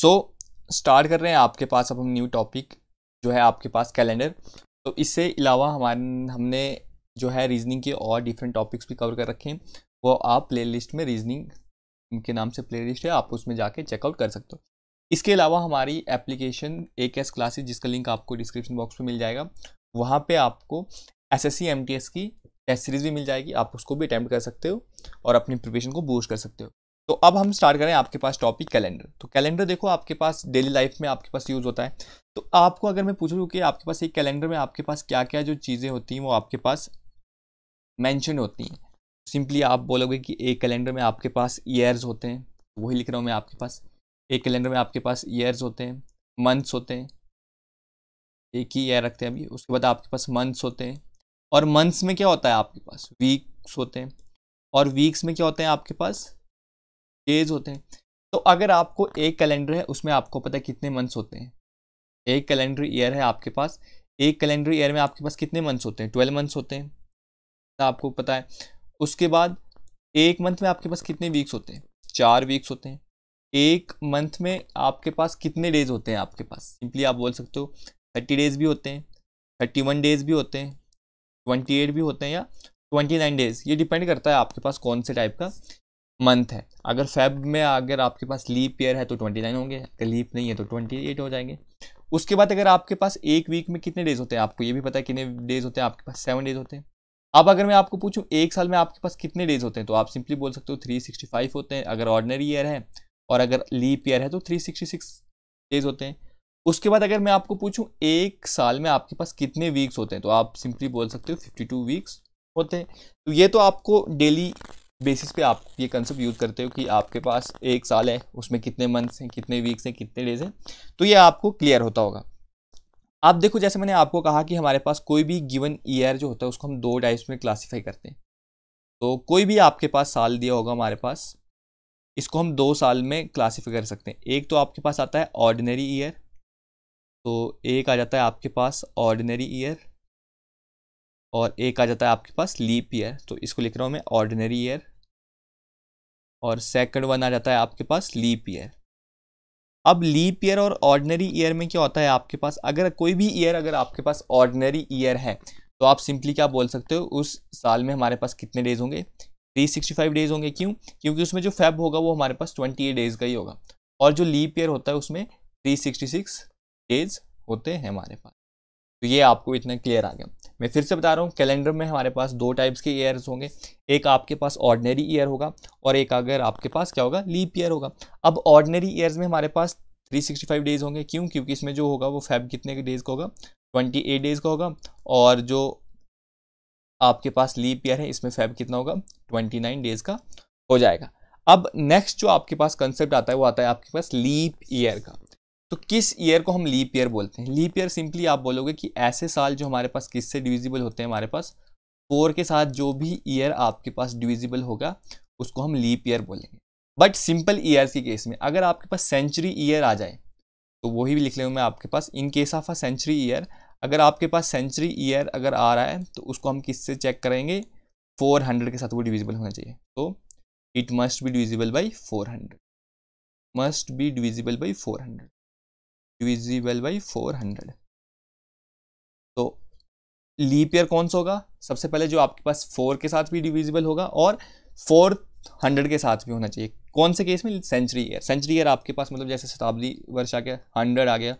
so start कर रहे हैं आपके पास अब हम न्यू टॉपिक जो है आपके पास कैलेंडर तो इससे अलावा हमारे हमने जो है रीजनिंग के और डिफरेंट टॉपिक्स भी कवर कर रखे हैं वो आप प्लेलिस्ट में रीजनिंग के नाम से प्लेलिस्ट है आप उसमें जाके चेकआउट कर सकते हो इसके अलावा हमारी application A K S classes जिसका लिंक आपको डिस्क्रिप्शन बॉक्स में मिल जाएगा वहाँ पे आपको S S C M T S की टेस्ट सीरीज़ भी मिल जाएगी आप उसको भी अटैम्प्ट कर सकते हो और अपनी प्रिपरेशन को बूस्ट कर सकते हो तो अब हम स्टार्ट करें आपके पास टॉपिक कैलेंडर तो कैलेंडर देखो आपके पास डेली लाइफ में आपके पास यूज़ होता है तो आपको अगर मैं पूछूँ कि आपके पास एक कैलेंडर में आपके पास क्या क्या जो चीज़ें होती हैं वो आपके पास मैंशन होती हैं सिंपली आप बोलोगे कि एक कैलेंडर में आपके पास ईयर्स होते हैं वही लिख रहा हूँ मैं आपके पास एक कैलेंडर में आपके पास ईयर्स होते हैं मंथ्स होते हैं एक ही ईयर रखते हैं अभी उसके बाद आपके पास मंथ्स होते हैं और मंथ्स में क्या होता है आपके पास वीक्स होते हैं और वीक्स में क्या होते हैं आपके पास डेज होते हैं तो अगर आपको एक कैलेंडर है उसमें आपको पता है कितने मंथ्स होते हैं एक कैलेंडर ईयर है आपके पास एक कैलेंडर ईयर में आपके पास कितने मंथ्स होते हैं ट्वेल्व मंथ्स होते हैं तो आपको पता है उसके बाद एक मंथ में आपके पास कितने वीक्स होते हैं चार वीक्स होते हैं एक मंथ में आपके पास कितने डेज होते हैं आपके पास सिंपली आप बोल सकते हो थर्टी डेज भी होते हैं थर्टी वन डेज भी होते हैं ट्वेंटी एट भी होते हैं या ट्वेंटी नाइन डेज ये डिपेंड करता है आपके पास कौन से टाइप का मंथ है अगर फेब में अगर आपके पास लीप ईयर है तो ट्वेंटी नाइन होंगे अगर लीप नहीं है तो ट्वेंटी एट हो जाएंगे उसके बाद अगर आपके पास एक वीक में कितने डेज होते हैं आपको ये भी पता है कितने डेज होते हैं आपके पास सेवन डेज होते हैं अब अगर मैं आपको पूछूं एक साल में आपके पास कितने डेज होते हैं तो आप सिंपली बोल सकते हो थ्री सिक्सटी फाइव होते हैं अगर ऑर्डनरी ईयर है और अगर लीप ईयर है तो थ्री सिक्सटी सिक्स डेज होते हैं उसके बाद अगर मैं आपको पूछूँ एक साल में आपके पास कितने वीक्स होते हैं तो आप सिंपली बोल सकते हो फिफ्टी टू वीक्स होते हैं तो ये तो आपको डेली बेसिस पे आप ये कंसेप्ट यूज़ करते हो कि आपके पास एक साल है उसमें कितने मंथ्स हैं कितने वीक्स हैं कितने डेज हैं तो ये आपको क्लियर होता होगा आप देखो जैसे मैंने आपको कहा कि हमारे पास कोई भी गिवन ईयर जो होता है उसको हम दो टाइप्स में क्लासीफाई करते हैं तो कोई भी आपके पास साल दिया होगा हमारे पास इसको हम दो साल में क्लासीफाई कर सकते हैं एक तो आपके पास आता है ऑर्डिनरी ईयर तो एक आ जाता है आपके पास ऑर्डिनरी ईयर और एक आ जाता है आपके पास लीप ईयर तो इसको लिख रहा हूँ मैं ऑर्डिनरी ईयर और सेकंड वन आ जाता है आपके पास लीप ईयर अब लीप ईयर और ऑर्डिनरी ईयर में क्या होता है आपके पास अगर कोई भी ईयर अगर आपके पास ऑर्डिनरी ईयर है तो आप सिंपली क्या बोल सकते हो उस साल में हमारे पास कितने डेज होंगे 365 डेज होंगे क्यों क्योंकि उसमें जो फैब होगा वो हमारे पास 28 डेज का ही होगा और जो लीप ईयर होता है उसमें 366 डेज होते हैं हमारे पास तो ये आपको इतना क्लियर आ गया मैं फिर से बता रहा हूँ कैलेंडर में हमारे पास दो टाइप्स के ईयर्स होंगे एक आपके पास ऑर्डनरी ईयर होगा और एक अगर आपके पास क्या होगा लीप ईयर होगा अब ऑर्डनरी ईयर्स में हमारे पास 365 डेज होंगे क्यों क्योंकि इसमें जो होगा वो फैब कितने डेज का होगा 28 डेज का होगा और जो आपके पास लीप ईयर है इसमें फैब कितना होगा ट्वेंटी डेज का हो जाएगा अब नेक्स्ट जो आपके पास कंसेप्ट आता है वो आता है आपके पास लीप ईयर का तो किस ईयर को हम लीप ईयर बोलते हैं लीप ईयर सिंपली आप बोलोगे कि ऐसे साल जो हमारे पास किससे डिविजिबल होते हैं हमारे पास फोर के साथ जो भी ईयर आपके पास डिविजिबल होगा उसको हम लीप ईयर बोलेंगे बट सिंपल ईयर्स के केस में अगर आपके पास सेंचुरी ईयर आ जाए तो वही भी लिख लेंगे मैं आपके पास in case of a century year अगर आपके पास सेंचुरी ईयर अगर आ रहा है तो उसको हम किससे चेक करेंगे 400 के साथ वो डिविजिबल होना चाहिए तो it must be divisible by 400 must be divisible by 400 by four hundred तो लीप ईयर कौन सा होगा सबसे पहले जो आपके पास फोर के साथ भी डिविजिबल होगा और फोर हंड्रेड के साथ भी होना चाहिए कौन से केस में सेंचुरी ईयर सेंचुरी ईयर आपके पास मतलब जैसे शताब्दी वर्ष आ गया हंड्रेड आ गया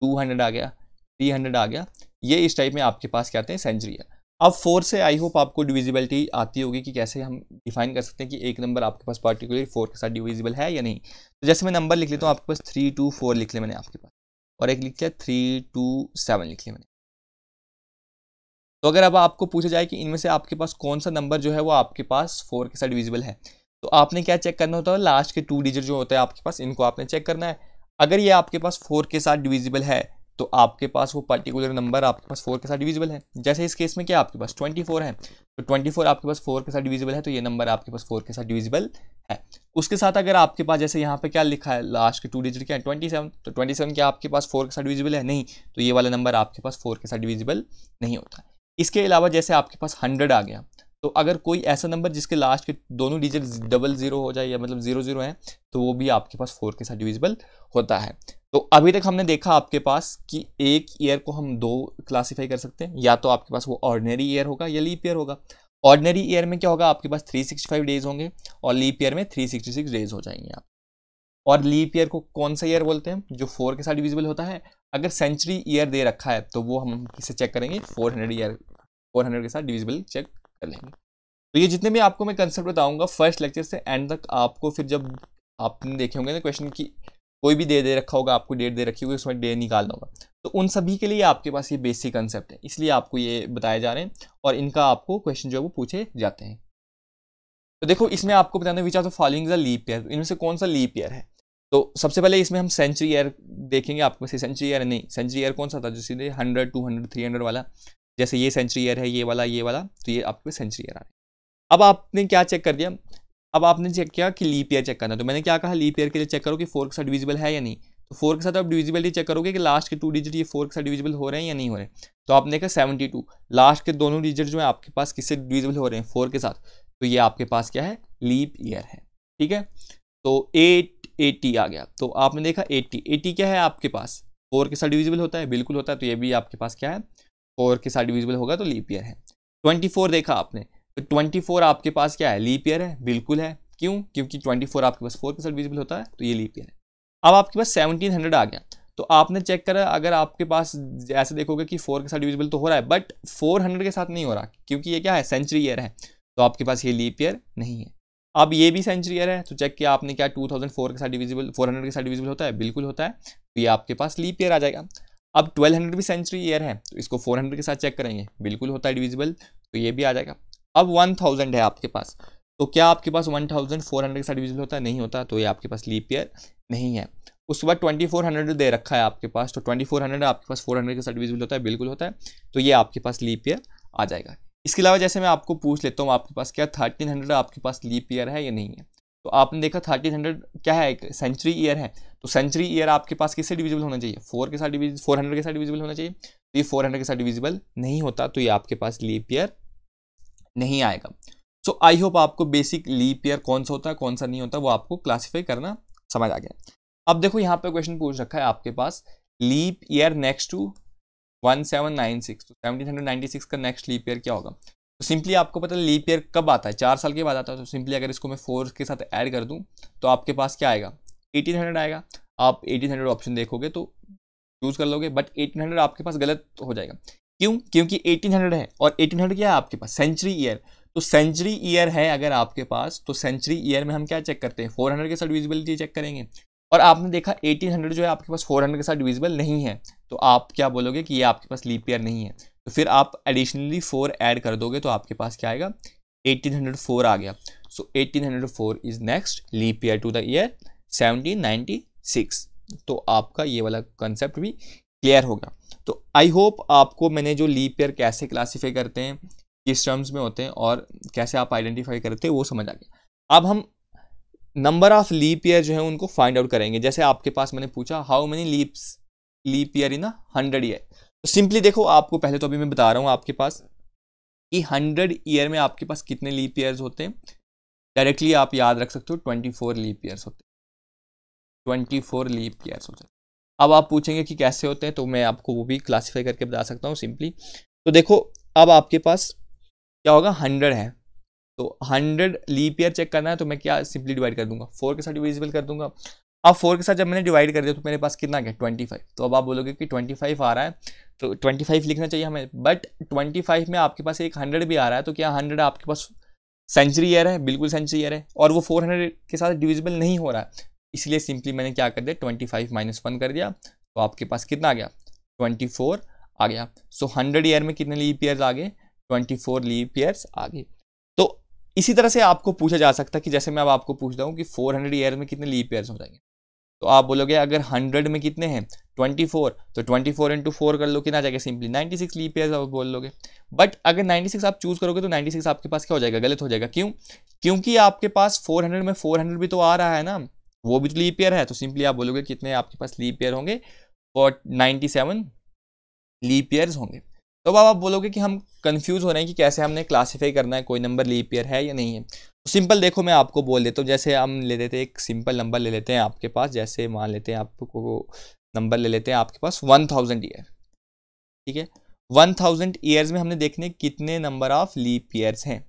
टू हंड्रेड आ गया थ्री हंड्रेड आ गया ये इस टाइप में आपके पास क्या आते हैं सेंचुरी ईयर अब फोर से आई होप आपको डिविजिबिलिटी आती होगी कि कैसे हम डिफाइन कर सकते हैं कि एक नंबर आपके पास पार्टिकुलर फोर के साथ डिविजिबल है या नहीं तो जैसे मैं नंबर लिख लेता हूँ आपके पास थ्री टू फोर लिख लें मैंने आपके पास और एक लिख लिया थ्री टू सेवन लिख लिया मैंने तो अगर अब आपको पूछा जाए कि इनमें से आपके पास कौन सा नंबर जो है वो आपके पास फोर के साथ डिविजिबल है तो आपने क्या चेक करना होता है लास्ट के टू डिजिट जो होते हैं आपके पास इनको आपने चेक करना है अगर ये आपके पास फोर के साथ डिविजिबल है तो आपके पास वो पर्टिकुलर नंबर आपके पास फोर के साथ डिविजिबल है जैसे इस केस में क्या आपके पास ट्वेंटी फोर है तो ट्वेंटी फोर आपके पास फोर के साथ डिविजिबल है तो ये नंबर आपके पास फोर के साथ डिविजिबल है उसके साथ अगर आपके पास जैसे यहाँ पे क्या लिखा है लास्ट के टू डिजिट क्या है ट्वेंटी सेवन तो ट्वेंटी सेवन क्या आपके पास फोर के साथ डिविजिबल है नहीं तो ये वाला नंबर आपके पास फोर के साथ डिविजिबल नहीं होता इसके अलावा जैसे आपके पास हंड्रेड आ गया तो अगर कोई ऐसा नंबर जिसके लास्ट के दोनों डिजिट डबल जीरो हो जाए या मतलब जीरो जीरो है तो वो भी आपके पास फोर के साथ डिविजिबल होता है तो अभी तक हमने देखा आपके पास कि एक ईयर को हम दो क्लासीफाई कर सकते हैं या तो आपके पास वो ऑर्डनरी ईयर होगा या लीप ईयर होगा ऑर्डनरी ईयर में क्या होगा आपके पास 365 डेज होंगे और लीप ईयर में 366 डेज हो जाएंगे आप और लीप ईयर को कौन सा ईयर बोलते हैं जो फोर के साथ डिविजिबल होता है अगर सेंचुरी ईयर दे रखा है तो वो हम किसे चेक करेंगे four hundred year four hundred के साथ डिविजिबल चेक कर लेंगे तो ये जितने भी आपको मैं कंसेप्ट बताऊंगा फर्स्ट लेक्चर से एंड तक आपको फिर जब आपने देखे होंगे ना क्वेश्चन की कोई भी दे दे रखा होगा आपको डेट दे रखी होगी उसमें डेट निकालना होगा तो उन सभी के लिए आपके पास ये बेसिक कंसेप्ट है इसलिए आपको ये बताए जा रहे हैं और इनका आपको क्वेश्चन जो है वो पूछे जाते हैं तो देखो इसमें आपको बताने which are the following the leap year इनमें से कौन सा लीप ईयर है तो सबसे पहले इसमें हम सेंचुरी ईयर देखेंगे आपको से सेंचुरी ईयर नहीं सेंचुरी ईयर कौन सा था जो सीधे hundred two hundred three hundred वाला जैसे ये सेंचुरी ईयर है ये वाला ये वाला तो ये आपके सेंचुरी ईयर आ रहा है अब आपने क्या चेक कर दिया अब आपने चेक किया कि लीप ईयर चेक करना तो मैंने क्या कहा लीप ईयर के लिए चेक करो कि फोर के साथ डिविजिबल है या नहीं तो फोर के साथ आप डिविजिबिलिटी चेक करोगे कि लास्ट के टू डिजिट ये फोर के साथ डिविजिबल हो रहे हैं या नहीं हो रहे तो आपने कहा सेवेंटी टू लास्ट के दोनों डिजिट जो है आपके पास किससे डिविजिबल हो रहे हैं फोर के साथ तो ये आपके पास क्या है लीप ईयर है ठीक है तो एट एटी आ गया तो आपने देखा एट्टी एटी क्या है आपके पास फोर के साथ डिविजिबल होता है बिल्कुल होता है तो ये भी आपके पास क्या है फोर के साथ डिविजिबल होगा तो लीप ईयर है ट्वेंटी फोर देखा आपने तो 24 आपके पास क्या है लीप ईयर है बिल्कुल है क्यों क्योंकि 24 आपके पास 4 परसेंट विजिबल होता है तो ये लीप ईयर है अब आपके पास 1700 आ गया तो आपने चेक करा अगर आपके पास ऐसे देखोगे कि 4 के साथ डिविजिबल तो हो रहा है बट 400 के साथ नहीं हो रहा क्योंकि ये क्या है सेंचुरी ईयर है तो आपके पास ये लीप ईयर नहीं है अब ये भी सेंचुरी ईयर है तो चेक किया आपने क्या टू के साथ डिविजिबल फोर के साथ डिविजिबल होता है बिल्कुल होता है तो ये आपके पास लीप ईयर आ जाएगा अब 1200 भी सेंचुरी ईयर है तो इसको 400 के साथ चेक करेंगे बिल्कुल होता है डिविजिबल तो ये भी आ जाएगा अब वन थाउजेंड है आपके पास तो क्या आपके पास वन थाउजेंड फोर हंड्रेड के साथ डिविजन होता है नहीं होता तो ये आपके पास लीप ईयर नहीं है उसके बाद ट्वेंटी फोर हंड्रेड दे रखा है आपके पास तो ट्वेंटी फोर हंड्रेड आपके पास फोर हंड्रेड के साथ डिविजन होता है बिल्कुल होता है तो ये आपके पास लीप ईयर आ जाएगा इसके अलावा जैसे मैं आपको पूछ लेता हूँ आपके पास क्या थर्टीन हंड्रेड आपके पास लीप ईयर है या नहीं है तो आपने देखा थर्टीन हंड्रेड क्या है एक सेंचुरी ईयर है तो सेंचुरी ईयर आपके पास किससे डिविजिबल होना चाहिए फोर के साथ डिविज फोर हंड्रेड के साथ डिविजिबल होना चाहिए तो ये फोर हंड्रेड के साथ डिविजिबल नहीं होता तो ये आपके पास लीप ईयर नहीं आएगा सो आई होप आपको बेसिक लीप ईयर कौन सा होता है कौन सा नहीं होता वो आपको क्लासीफाई करना समझ आ गया अब देखो यहाँ पे क्वेश्चन पूछ रखा है आपके पास leap year next two one seven nine six seventeen hundred ninety six का नेक्स्ट लीप ईयर क्या होगा तो सिंपली आपको पता है लीप ईयर कब आता है चार साल के बाद आता है तो सिंपली अगर इसको मैं फोर के साथ ऐड कर दूँ तो आपके पास क्या आएगा एटीन हंड्रेड आएगा आप एटीन हंड्रेड ऑप्शन देखोगे तो चूज कर लोगे बट एटीन हंड्रेड आपके पास गलत हो जाएगा क्यों क्योंकि 1800 है और 1800 क्या है आपके पास सेंचुरी ईयर तो सेंचुरी ईयर है अगर आपके पास तो सेंचुरी ईयर में हम क्या चेक करते हैं 400 के साथ डिविजिबिलिटी चेक करेंगे और आपने देखा 1800 जो है आपके पास 400 के साथ डिविजिबल नहीं है तो आप क्या बोलोगे कि ये आपके पास लीप ईयर नहीं है तो फिर आप एडिशनली फोर ऐड कर दोगे तो आपके पास क्या आएगा फोर आ गया so four is next leap year to the year six तो आपका ये वाला कंसेप्ट भी क्लियर होगा तो आई होप आपको मैंने जो लीप ईयर कैसे क्लासीफाई करते हैं किस टर्म्स में होते हैं और कैसे आप आइडेंटिफाई करते हैं वो समझ आ गया अब हम नंबर ऑफ लीप ईयर जो है उनको फाइंड आउट करेंगे जैसे आपके पास मैंने पूछा how many leaps leap year in hundred year तो सिंपली देखो आपको पहले तो अभी मैं बता रहा हूँ आपके पास कि हंड्रेड ईयर में आपके पास कितने लीप ईयर्स होते हैं डायरेक्टली आप याद रख सकते हो ट्वेंटी फोर लीप ईयर्स होते हैं ट्वेंटी फोर लीप ईयर्स होते अब आप पूछेंगे कि कैसे होते हैं तो मैं आपको वो भी क्लासीफाई करके बता सकता हूँ सिंपली तो देखो अब आपके पास क्या होगा हंड्रेड है तो हंड्रेड लीप ईयर चेक करना है तो मैं क्या सिंपली डिवाइड कर दूंगा फोर के साथ डिविजिबल कर दूंगा अब फोर के साथ जब मैंने डिवाइड कर दिया तो मेरे पास कितना गया ट्वेंटी फाइव तो अब आप बोलोगे कि ट्वेंटी फाइव आ रहा है तो ट्वेंटी फाइव लिखना चाहिए हमें बट ट्वेंटी फाइव में आपके पास एक हंड्रेड भी आ रहा है तो क्या हंड्रेड आपके पास सेंचुरी ईयर है बिल्कुल सेंचुरी ईयर है और वो फोर हंड्रेड के साथ डिविजिबल नहीं हो रहा है इसलिए सिंपली मैंने क्या कर दिया ट्वेंटी फाइव माइनस वन कर दिया तो आपके पास कितना आ गया ट्वेंटी फोर आ गया सो हंड्रेड ईयर में कितने लीप ईयर्स आ गए ट्वेंटी फोर लीप ईयर्स आ गए तो इसी तरह से आपको पूछा जा सकता है कि जैसे मैं अब आपको पूछता हूँ कि फोर हंड्रेड ईयर में कितने लीप ईयर्स हो जाएंगे तो आप बोलोगे अगर हंड्रेड में कितने हैं ट्वेंटी फोर तो ट्वेंटी फोर इंटू फोर कर लो कितना आ जाएगा simply ninety six leap years आप बोल लोगे बट अगर नाइन्टी सिक्स आप चूज़ करोगे तो नाइन्टी सिक्स आपके पास क्या हो जाएगा गलत हो जाएगा क्यों क्योंकि आपके पास फोर हंड्रेड में फोर हंड्रेड भी तो आ रहा है ना वो भी तो लीप ईयर है तो सिंपली आप बोलोगे कितने आपके पास लीप ईयर होंगे और नाइन्टी सेवन लीप ईयर्स होंगे तो अब आप बोलोगे कि हम कंफ्यूज हो रहे हैं कि कैसे हमने क्लासिफाई करना है कोई नंबर लीप ईयर है या नहीं है तो सिंपल देखो मैं आपको बोल देता हूँ जैसे हम ले लेते एक सिंपल नंबर ले लेते हैं आपके पास जैसे मान लेते हैं आपको नंबर ले लेते हैं आपके पास वन थाउजेंड ईयर ठीक है वन थाउजेंड ईयर्स में हमने देखने कितने नंबर ऑफ लीप ईयर्स हैं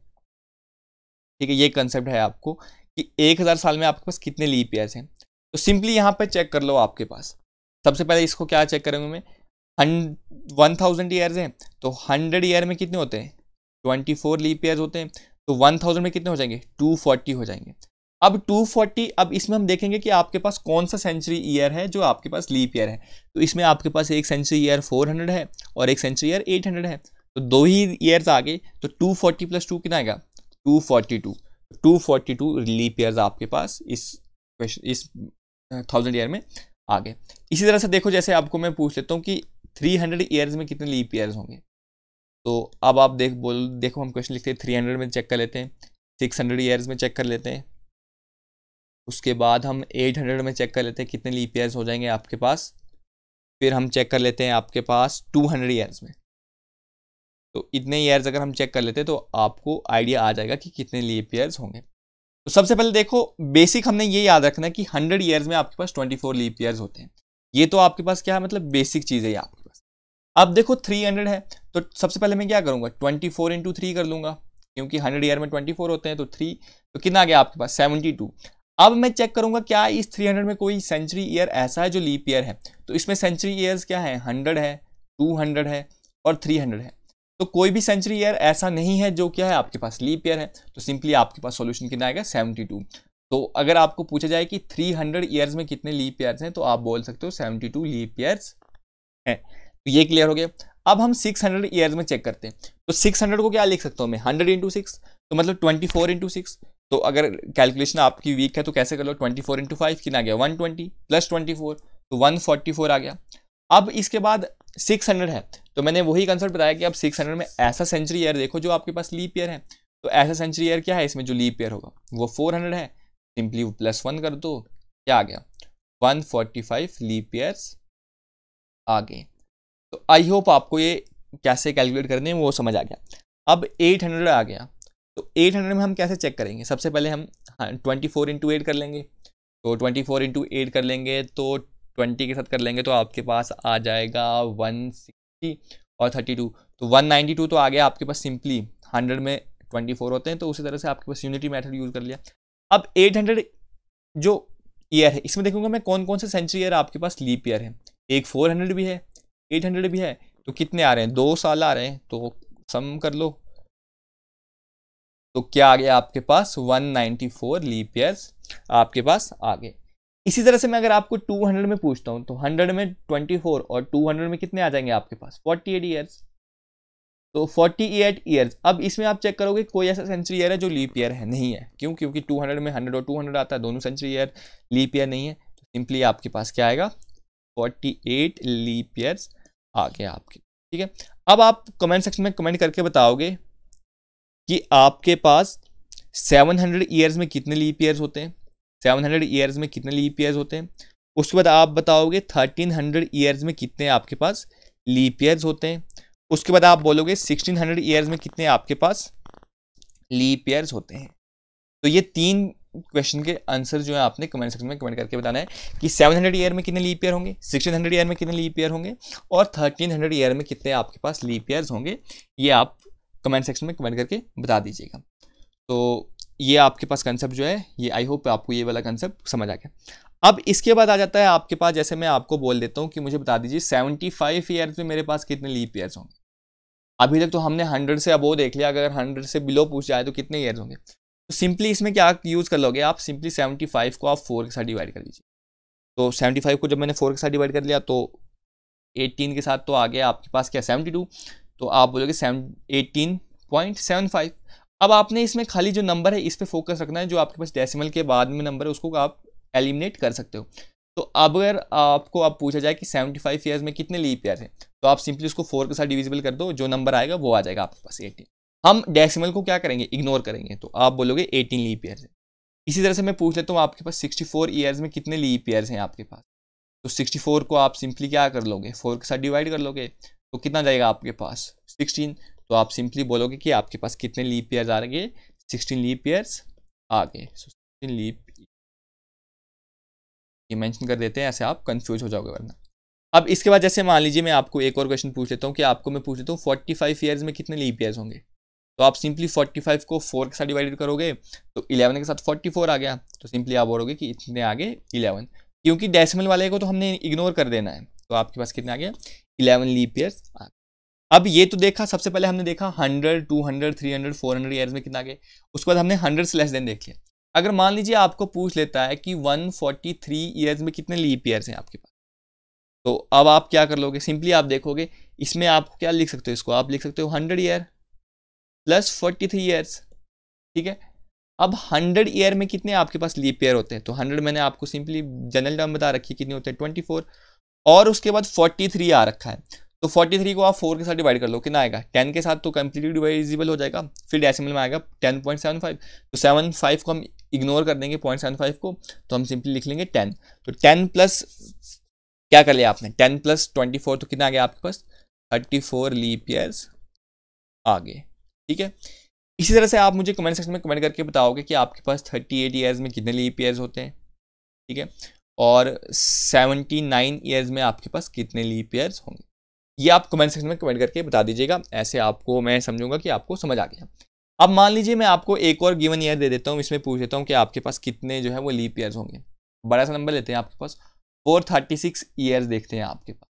ठीक है ये कंसेप्ट है आपको कि एक हज़ार साल में आपके पास कितने लीप ईयर्स हैं तो सिंपली यहाँ पर चेक कर लो आपके पास सबसे पहले इसको क्या चेक करेंगे मैं हन वन थाउजेंड ईयर्स हैं तो हंड्रेड ईयर में कितने होते हैं ट्वेंटी फोर लीप ईयर्स होते हैं तो वन थाउजेंड में कितने हो जाएंगे टू फोर्टी हो जाएंगे अब टू फोर्टी अब इसमें हम देखेंगे कि आपके पास कौन सा सेंचुरी ईयर है जो आपके पास लीप ईयर है तो इसमें आपके पास एक सेंचुरी ईयर फोर हंड्रेड है और एक सेंचुरी ईयर एट हंड्रेड है तो दो ही ईयर्स आगे तो टू फोर्टी प्लस टू कितना आएगा two forty two two forty two leap years आपके पास इस क्वेश्चन इस थाउजेंड ईयर में आ गए इसी तरह से देखो जैसे आपको मैं पूछ लेता हूँ कि थ्री हंड्रेड ईयर्स में कितने लीप ईयर्स होंगे तो अब आप देख बोल देखो हम क्वेश्चन लिखते हैं थ्री हंड्रेड में चेक कर लेते हैं सिक्स हंड्रेड ईयर्स में चेक कर लेते हैं उसके बाद हम एट हंड्रेड में चेक कर लेते हैं कितने लीप ईयर्स हो जाएंगे आपके पास फिर हम चेक कर लेते हैं आपके पास टू हंड्रेड ईयर्स में तो इतने ईयर्स अगर हम चेक कर लेते तो आपको आइडिया आ जाएगा कि कितने लीप ईयर्स होंगे तो सबसे पहले देखो बेसिक हमने ये याद रखना है कि हंड्रेड ईयर्स में आपके पास ट्वेंटी फोर लीप ईयर्स होते हैं ये तो आपके पास क्या है मतलब बेसिक चीज़ है ये आपके पास अब देखो थ्री हंड्रेड है तो सबसे पहले मैं क्या करूँगा ट्वेंटी फोर इंटू थ्री कर लूँगा क्योंकि हंड्रेड ईयर में ट्वेंटी फोर होते हैं तो थ्री तो कितना आ गया आपके पास सेवेंटी टू अब मैं चेक करूंगा क्या इस हंड्रेड में कोई सेंचुरी ईयर ऐसा है जो लीप ईयर है तो इसमें सेंचुरी ईयर्स क्या है हंड्रेड है हंड्रेड है और हंड्रेड है तो कोई भी सेंचुरी ईयर ऐसा नहीं है जो क्या है आपके पास लीप ईयर है तो सिंपली आपके पास सॉल्यूशन कितना आएगा टू तो अगर आपको पूछा जाए कि थ्री हंड्रेड ईयर्स में कितने लीप ईयर्स हैं तो आप बोल सकते हो टू लीप ईयर्स हैं तो ये क्लियर हो गया अब हम सिक्स हंड्रेड ईयर्स में चेक करते हैं तो सिक्स हंड्रेड को क्या लिख सकता हूँ मैं हंड्रेड इंटू सिक्स तो मतलब ट्वेंटी फोर इंटू सिक्स तो अगर कैलकुलेशन आपकी वीक है तो कैसे कर लो ट्वेंटी फोर इंटू फाइव कितना आ गया ट्वेंटी प्लस फोर तो फोर आ गया अब इसके बाद सिक्स हंड्रेड है तो मैंने वही कंसर्ट बताया कि आप सिक्स हंड्रेड में ऐसा सेंचुरी ईयर देखो जो आपके पास लीप ईयर है तो ऐसा सेंचुरी ईयर क्या है इसमें जो लीप ईयर होगा वो फोर हंड्रेड है सिंपली वो प्लस वन कर दो क्या आ गया one forty five leap years आ गए तो आई होप आपको ये कैसे कैलकुलेट करने हैं वो समझ आ गया अब एट हंड्रेड आ गया तो एट हंड्रेड में हम कैसे चेक करेंगे सबसे पहले हम ट्वेंटी फोर इंटू एट कर लेंगे तो ट्वेंटी फोर इंटू एट कर लेंगे तो ट्वेंटी के साथ कर लेंगे तो आपके पास आ जाएगा वन सिक्सटी और थर्टी टू तो वन नाइन्टी टू तो आ गया आपके पास सिंपली हंड्रेड में ट्वेंटी फोर होते हैं तो उसी तरह से आपके पास यूनिटी मैथड यूज़ कर लिया अब एट हंड्रेड जो ईयर है इसमें देखूंगा मैं कौन कौन से सेंचुरी ईयर आपके पास लीप ईयर है एक फोर हंड्रेड भी है एट हंड्रेड भी है तो कितने आ रहे हैं दो साल आ रहे हैं तो सम कर लो तो क्या आ गया आपके पास one ninety four leap years आपके पास आ गए इसी तरह से मैं अगर आपको 200 में पूछता हूँ तो 100 में 24 और 200 में कितने आ जाएंगे आपके पास 48 एट ईयर्स तो 48 एट ईयर्स अब इसमें आप चेक करोगे कोई ऐसा सेंचुरी ईयर है जो लीप ईयर है नहीं है क्यों क्योंकि 200 में 100 और 200 आता है दोनों सेंचुरी ईयर लीप ईयर नहीं है तो सिंपली आपके पास क्या आएगा एट लीप ईयर्स आ गया आपके ठीक है अब आप कमेंट सेक्शन में कमेंट करके बताओगे कि आपके पास सेवन ईयर्स में कितने लीप ईयर्स होते हैं सेवन हंड्रेड ईयर्स में कितने लीप ईयर्स होते हैं उसके बाद आप बताओगे थर्टीन हंड्रेड ईयर्स में कितने आपके पास लीप ईयर्स होते हैं उसके बाद आप बोलोगे सिक्सटीन हंड्रेड ईयर्स में कितने आपके पास लीप ईयर्स होते हैं तो ये तीन क्वेश्चन के आंसर जो है आपने कमेंट सेक्शन में कमेंट करके बताना है कि सेवन हंड्रेड ईयर में कितने लीप ईयर होंगे हंड्रेड ईयर में कितने लीप ईयर होंगे और थर्टीन हंड्रेड ईयर में कितने आपके पास लीप ईयर्स होंगे ये आप कमेंट सेक्शन में कमेंट करके बता दीजिएगा तो ये आपके पास कंसेप्ट जो है ये आई होप आपको ये वाला कंसेप्ट समझ आ गया अब इसके बाद आ जाता है आपके पास जैसे मैं आपको बोल देता हूँ कि मुझे बता दीजिए सेवेंटी फाइव ईयर्स में मेरे पास कितने लीप ईयर्स होंगे अभी तक तो हमने हंड्रेड से अबो देख लिया अगर हंड्रेड से बिलो पूछ जाए तो कितने ईयर्स होंगे तो सिंपली इसमें क्या यूज़ कर लोगे आप सिंपली सेवेंटी फाइव को आप फोर के साथ डिवाइड कर दीजिए तो सेवेंटी फाइव को जब मैंने फोर के साथ डिवाइड कर लिया तो एटीन के साथ तो आ गया आपके पास क्या सेवेंटी टू तो आप बोलोगे seven eighteen point seven five अब आपने इसमें खाली जो नंबर है इस पर फोकस रखना है जो आपके पास डेसिमल के बाद में नंबर है उसको आप एलिमिनेट कर सकते हो तो अगर आपको अब आप पूछा जाए कि 75 फाइव ईयर्स में कितने लीप ईयर हैं तो आप सिंपली उसको फोर के साथ डिविजिबल कर दो जो नंबर आएगा वो आ जाएगा आपके पास एटीन हम डेसिमल को क्या करेंगे इग्नोर करेंगे तो आप बोलोगे एटीन लीप ईयर्स है इसी तरह से मैं पूछ लेता हूँ आपके पास सिक्सटी फोर ईयर्स में कितने लीप ईयर्स हैं आपके पास तो सिक्सटी फोर को आप सिंपली क्या कर लोगे फोर के साथ डिवाइड कर लोगे तो कितना जाएगा आपके पास सिक्सटीन तो आप सिंपली बोलोगे कि आपके पास कितने लीप ईयर्स आ गए सिक्सटीन लीप ईयर्स आ गए सिक्सटीन लीप ये मेंशन कर देते हैं ऐसे आप कंफ्यूज हो जाओगे वरना अब इसके बाद जैसे मान लीजिए मैं आपको एक और क्वेश्चन पूछ लेता हूँ कि आपको मैं पूछ लेता हूँ फोर्टी फाइव ईयर्स में कितने लीप ईयर्स होंगे तो आप सिंपली फोर्टी फाइव को फोर के साथ डिवाइडेड करोगे तो इलेवन के साथ फोर्टी फोर आ गया तो सिंपली आप बोलोगे कि इतने आगे इलेवन क्योंकि डेसिमल वाले को तो हमने इग्नोर कर देना है तो आपके पास कितने आ गया इलेवन लीप ईयर्स आ गए अब ये तो देखा सबसे पहले हमने देखा hundred two hundred three hundred four hundred years में कितना आगे उसके बाद हमने हंड्रेड से लेस देन देख लिया अगर मान लीजिए आपको पूछ लेता है कि वन फोर्टी थ्री ईयर्स में कितने लीप ईयर्स हैं आपके पास तो अब आप क्या कर लोगे सिंपली आप देखोगे इसमें आप क्या लिख सकते हो इसको आप लिख सकते हो hundred year plus forty three years ठीक है अब हंड्रेड ईयर में कितने आपके पास लीप ईयर होते हैं तो हंड्रेड मैंने आपको सिंपली जनरल टर्म बता रखी कितने होते हैं ट्वेंटी फोर और उसके बाद फोर्टी थ्री आ रखा है तो 43 को आप 4 के साथ डिवाइड कर लो कितना आएगा 10 के साथ तो कम्प्लीटली डिवाइजिबल हो जाएगा फिर डेसिमल में आएगा 10.75 तो 75 को हम इग्नोर कर देंगे 0.75 को तो हम सिंपली लिख लेंगे 10 तो 10 प्लस क्या कर लिया आपने 10 प्लस 24 तो कितना आ गया आपके पास 34 फोर लीप ईयर्स आगे ठीक है इसी तरह से आप मुझे कमेंट सेक्शन में कमेंट करके बताओगे कि आपके पास थर्टी एट ईयर्स में कितने लीप ईयर्स होते हैं ठीक है और नाइन ईयर्स में आपके पास कितने लीप ईयर्स होंगे ये आप कमेंट सेक्शन में कमेंट करके बता दीजिएगा ऐसे आपको मैं समझूंगा कि आपको समझ आ गया अब मान लीजिए मैं आपको एक और गिवन ईयर दे देता हूँ इसमें पूछ देता हूँ कि आपके पास कितने जो है वो लीप ईयर्स होंगे बड़ा सा नंबर लेते हैं आपके पास फोर थर्टी सिक्स देखते हैं आपके पास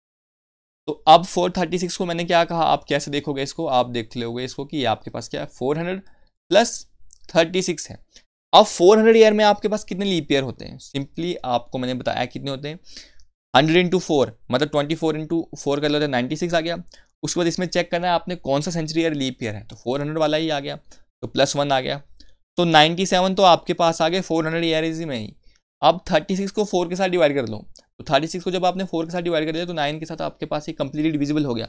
तो अब फोर थर्टी सिक्स को मैंने क्या कहा आप कैसे देखोगे इसको आप देख लोगे इसको कि आपके पास क्या है four hundred plus thirty six है अब फोर हंड्रेड ईयर में आपके पास कितने लीप ईयर होते हैं सिंपली आपको मैंने बताया कितने होते हैं हंड्रेड इंटू फोर मतलब ट्वेंटी फोर इंटू फोर कर लो तो नाइन्टी सिक्स आ गया उसके बाद इसमें चेक करना है आपने कौन सा सेंचुरी ईयर लीप ईयर है तो फोर हंड्रेड वाला ही आ गया तो प्लस वन आ गया तो नाइन्टी सेवन तो आपके पास आ गए फोर हंड्रेड ईयर इसी में ही अब थर्टी सिक्स को फोर के साथ डिवाइड कर लो तो थर्टी सिक्स को जब आपने फोर के साथ डिवाइड कर दिया तो नाइन के साथ आपके पास ही कंप्लीटली डिविजिबल हो गया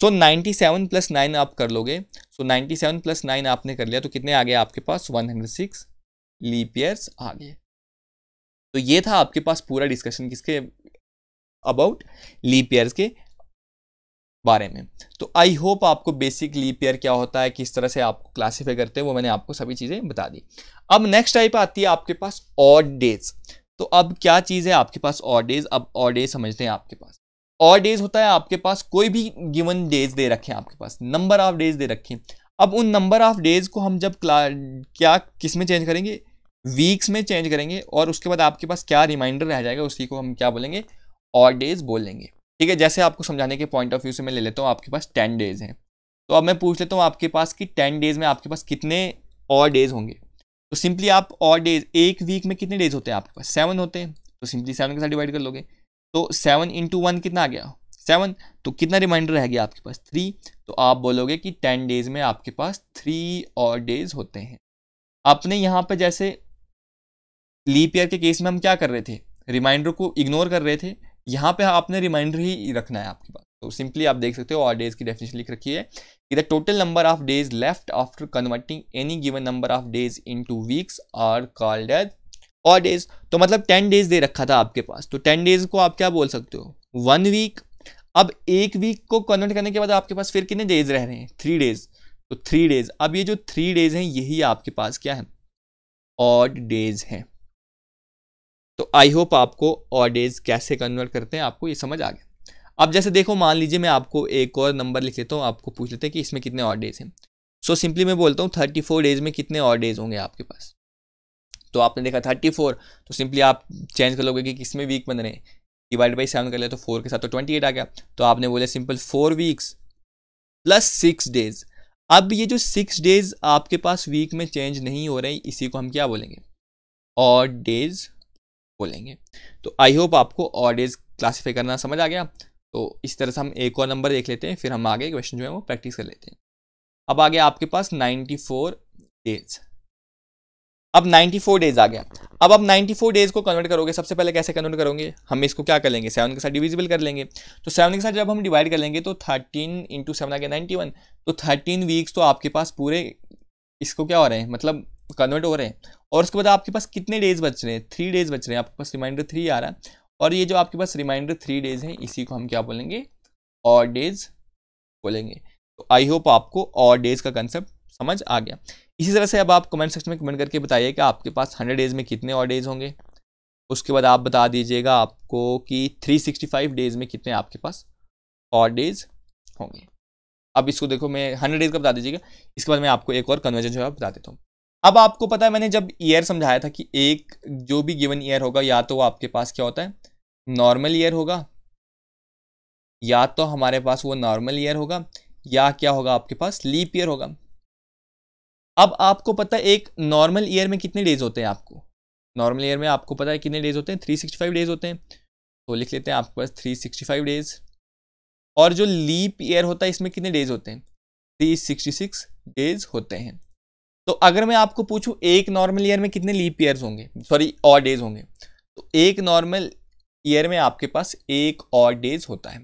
so ninety seven plus nine आप कर लोगे so ninety seven plus nine आपने कर लिया तो कितने आ गए आपके पास one hundred six leap years आ गए तो ये था आपके पास पूरा डिस्कशन किसके अबाउट लीप ईयर के बारे में तो आई होप आपको बेसिक लीप ईयर क्या होता है किस तरह से आपको क्लासीफाई करते हैं वो मैंने आपको सभी चीज़ें बता दी अब नेक्स्ट टाइप आती है आपके पास ऑड डेज तो अब क्या चीज़ है आपके पास ऑड डेज अब ऑड डेज समझते हैं आपके पास ऑड डेज होता है आपके पास कोई भी गिवन डेज दे रखे हैं आपके पास नंबर ऑफ डेज दे रखे अब उन नंबर ऑफ डेज को हम जब क्या किस में चेंज करेंगे वीक्स में चेंज करेंगे और उसके बाद आपके पास क्या रिमाइंडर रह जाएगा उसी को हम क्या बोलेंगे और डेज बोलेंगे ठीक है जैसे आपको समझाने के पॉइंट ऑफ व्यू से मैं ले लेता हूँ आपके पास टेन डेज हैं तो अब मैं पूछ लेता हूँ आपके पास कि टेन डेज में आपके पास कितने और डेज होंगे तो सिंपली आप और डेज एक वीक में कितने डेज होते हैं आपके पास सेवन होते हैं तो सिंपली सेवन के साथ डिवाइड कर लोगे तो सेवन इंटू वन कितना आ गया सेवन तो कितना रिमाइंडर रह गया आपके पास थ्री तो आप बोलोगे कि टेन डेज में आपके पास थ्री और डेज होते हैं आपने यहाँ पर जैसे लीप ईयर के केस में हम क्या कर रहे थे रिमाइंडर को इग्नोर कर रहे थे यहाँ पे आपने रिमाइंडर ही रखना है आपके पास तो सिंपली आप देख सकते हो और डेज की डेफिनेशन लिख रखी है कि the total number of days left after converting any given number of days into weeks are called as odd days तो मतलब टेन डेज दे रखा था आपके पास तो टेन डेज को आप क्या बोल सकते हो वन वीक अब एक वीक को कन्वर्ट करने के बाद आपके पास फिर कितने डेज रह रहे हैं थ्री डेज तो थ्री डेज अब ये जो थ्री डेज हैं यही आपके पास क्या है ऑड डेज हैं तो आई होप आपको और डेज कैसे कन्वर्ट करते हैं आपको ये समझ आ गया अब जैसे देखो मान लीजिए मैं आपको एक और नंबर लिख लेता हूँ आपको पूछ लेते हैं कि इसमें कितने और डेज हैं सो सिंपली मैं बोलता हूँ थर्टी फोर डेज में कितने और डेज होंगे आपके पास तो आपने देखा थर्टी फोर तो सिंपली आप चेंज कर लोगे कि किसमें वीक बन रहे हैं डिवाइड बाई सेवन कर लिया तो फोर के साथ तो ट्वेंटी एट आ गया तो आपने बोला simple four weeks plus six days अब ये जो सिक्स डेज आपके पास वीक में चेंज नहीं हो रही इसी को हम क्या बोलेंगे और डेज बोलेंगे तो आई होप आपको ऑडेज क्लासीफाई करना समझ आ गया तो इस तरह से हम एक और नंबर देख लेते हैं फिर हम आगे क्वेश्चन जो है वो प्रैक्टिस कर लेते हैं अब आ गया आपके पास 94 डेज अब 94 डेज आ गया अब आप 94 डेज को कन्वर्ट करोगे सबसे पहले कैसे कन्वर्ट करोगे हम इसको क्या कर लेंगे सेवन के साथ डिविजिबल कर लेंगे तो सेवन के साथ जब हम डिवाइड कर लेंगे तो 13 इंटू सेवन आ गया नाइन्टी तो 13 वीक्स तो आपके पास पूरे इसको क्या हो रहे हैं मतलब कन्वर्ट हो रहे हैं और उसके बाद आपके पास कितने डेज बच रहे हैं थ्री डेज बच रहे हैं आपके पास रिमाइंडर थ्री आ रहा है और ये जो आपके पास रिमाइंडर थ्री डेज है इसी को हम क्या बोलेंगे और डेज बोलेंगे तो आई होप आपको और डेज का कंसेप्ट समझ आ गया इसी तरह से अब आप कमेंट सेक्शन में कमेंट करके बताइए कि आपके पास हंड्रेड डेज में कितने और डेज होंगे उसके बाद आप बता दीजिएगा आपको कि थ्री सिक्सटी फाइव डेज में कितने आपके पास और डेज होंगे अब इसको देखो मैं हंड्रेड डेज का बता दीजिएगा इसके बाद मैं आपको एक और कन्वर्जन जो है बता देता हूँ अब आपको पता है मैंने जब ईयर समझाया था कि एक जो भी गिवन ईयर होगा या तो आपके पास क्या होता है नॉर्मल ईयर होगा या तो हमारे पास वो नॉर्मल ईयर होगा या क्या होगा आपके पास लीप ईयर होगा अब आपको पता है एक नॉर्मल ईयर में कितने डेज होते हैं आपको नॉर्मल ईयर में आपको पता है कितने डेज होते हैं थ्री सिक्सटी फाइव डेज होते हैं तो लिख लेते हैं आपके पास थ्री सिक्सटी फाइव डेज और जो लीप ईयर होता है इसमें कितने डेज होते हैं थ्री सिक्सटी सिक्स डेज होते हैं तो अगर मैं आपको पूछूं एक नॉर्मल ईयर में कितने लीप ईयर्स होंगे सॉरी और डेज होंगे तो एक नॉर्मल ईयर में आपके पास एक और डेज होता है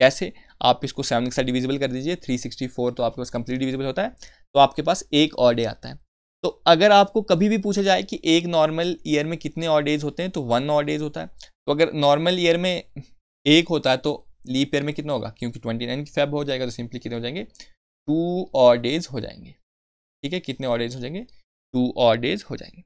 कैसे आप इसको सेवन के डिविजिबल कर दीजिए थ्री सिक्सटी फोर तो आपके पास कंप्लीट डिविजिबल होता है तो आपके पास एक और डे आता है तो अगर आपको कभी भी पूछा जाए कि एक नॉर्मल ईयर में कितने और डेज होते हैं तो वन और डेज होता है तो अगर नॉर्मल ईयर में एक होता है तो लीप ईयर में कितना होगा क्योंकि ट्वेंटी नाइन की फैब हो जाएगा तो सिंपली कितने हो जाएंगे टू और डेज हो जाएंगे ठीक है कितने ऑर्डेज हो जाएंगे टू ऑर्डेज हो जाएंगे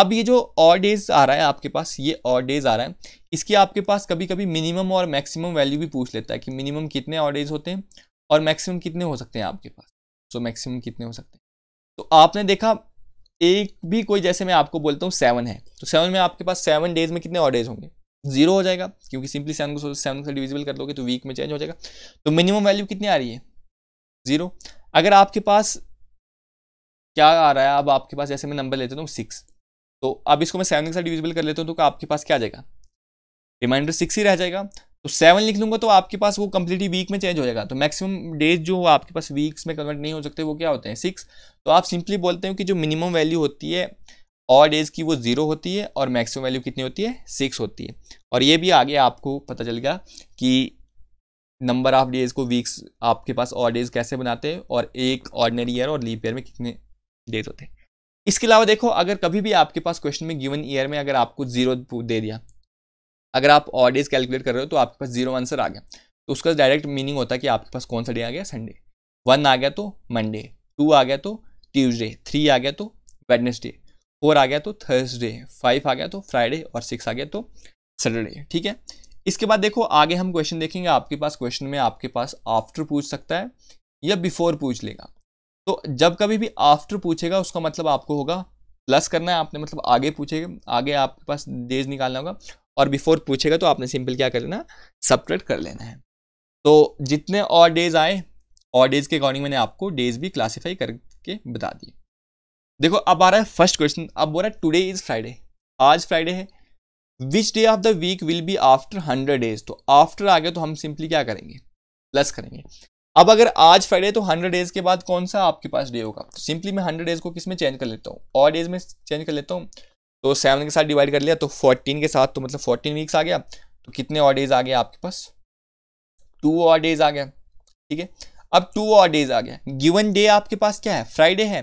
अब ये जो ऑर्डेज डेज आ रहा है आपके पास ये ऑर्डेज डेज आ रहा है इसकी आपके पास कभी कभी मिनिमम और मैक्सिमम वैल्यू भी पूछ लेता है कि मिनिमम कितने ऑर्डेज डेज होते हैं और मैक्सिमम कितने हो सकते हैं आपके पास सो so, मैक्सिमम कितने हो सकते हैं तो आपने देखा एक भी कोई जैसे मैं आपको बोलता हूँ सेवन है तो सेवन में आपके पास सेवन डेज में कितने ऑर्डेज डेज होंगे जीरो हो जाएगा क्योंकि सिंपली सेवन को सेवन से डिविजिबल कर लोगे तो वीक में चेंज हो जाएगा तो मिनिमम वैल्यू कितनी आ रही है जीरो अगर आपके पास क्या आ रहा है अब आपके पास जैसे मैं नंबर लेता हूँ सिक्स तो अब इसको मैं सेवन के साथ डिविजिबल कर लेता हूँ तो आपके पास क्या आ जाएगा रिमाइंडर सिक्स ही रह जाएगा तो सेवन लिख लूँगा तो आपके पास वो कम्प्लीटली वीक में चेंज हो जाएगा तो मैक्सिमम डेज जो आपके पास वीक्स में कन्वर्ट नहीं हो सकते वो क्या होते हैं सिक्स तो आप सिंपली बोलते हो कि जो मिनिमम वैल्यू होती है और डेज की वो ज़ीरो होती है और मैक्सिमम वैल्यू कितनी होती है सिक्स होती है और ये भी आगे आपको पता चल गया कि नंबर ऑफ डेज को वीक्स आपके पास और डेज कैसे बनाते हैं और एक ऑर्डनरी ईयर और लीप ईयर में कितने दे दो थे इसके अलावा देखो अगर कभी भी आपके पास क्वेश्चन में गिवन ईयर में अगर आपको जीरो दे दिया अगर आप ऑडेज कैलकुलेट कर रहे हो तो आपके पास जीरो आंसर आ गया तो उसका डायरेक्ट मीनिंग होता है कि आपके पास कौन सा डे आ गया संडे वन आ गया तो मंडे टू आ गया तो ट्यूजडे थ्री आ गया तो वेडनेसडे फोर आ गया तो थर्सडे फाइव आ गया तो फ्राइडे और सिक्स आ गया तो सैटरडे ठीक है इसके बाद देखो आगे हम क्वेश्चन देखेंगे आपके पास क्वेश्चन में आपके पास आफ्टर पूछ सकता है या बिफोर पूछ लेगा तो जब कभी भी आफ्टर पूछेगा उसका मतलब आपको होगा प्लस करना है आपने मतलब आगे पूछेगा आगे आपके पास डेज निकालना होगा और बिफोर पूछेगा तो आपने सिंपल क्या कर लेना सपरेट कर लेना है तो जितने और डेज आए और डेज के अकॉर्डिंग मैंने आपको डेज भी क्लासीफाई करके बता दिए देखो अब आ रहा है फर्स्ट क्वेश्चन अब बोल रहा है टुडे इज़ फ्राइडे आज फ्राइडे है which day of the week will be after hundred days तो आफ्टर आ गया तो हम सिंपली क्या करेंगे प्लस करेंगे अब अगर आज फ्राइडे तो हंड्रेड डेज के बाद कौन सा आपके पास डे होगा तो सिंपली मैं हंड्रेड डेज को किस में चेंज कर लेता हूँ और डेज में चेंज कर लेता हूँ तो सेवन के साथ डिवाइड कर लिया तो फोर्टीन के साथ तो मतलब फोर्टीन वीक्स आ गया तो कितने और डेज आ गए आपके पास टू और डेज आ गया ठीक है अब टू और डेज आ गया गिवन डे आपके पास क्या है फ्राइडे है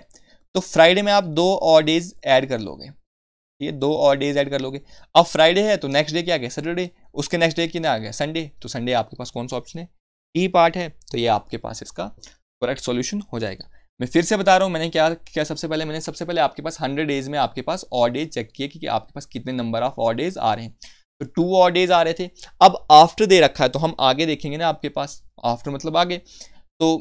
तो फ्राइडे में आप दो और डेज ऐड कर लोगे ठीक है दो और डेज ऐड कर लोगे अब फ्राइडे है तो नेक्स्ट डे क्या आ गया सैटरडे उसके नेक्स्ट डे कितना आ गया संडे तो संडे आपके पास कौन सा ऑप्शन है ई e पार्ट है तो ये आपके पास इसका करेक्ट सॉल्यूशन हो जाएगा मैं फिर से बता रहा हूँ मैंने क्या क्या सबसे पहले मैंने सबसे पहले आपके पास हंड्रेड डेज में आपके पास और डेज चेक किए कि, कि आपके पास कितने नंबर ऑफ और डेज आ रहे हैं तो टू और डेज आ रहे थे अब आफ्टर दे रखा है तो हम आगे देखेंगे ना आपके पास आफ्टर मतलब आगे तो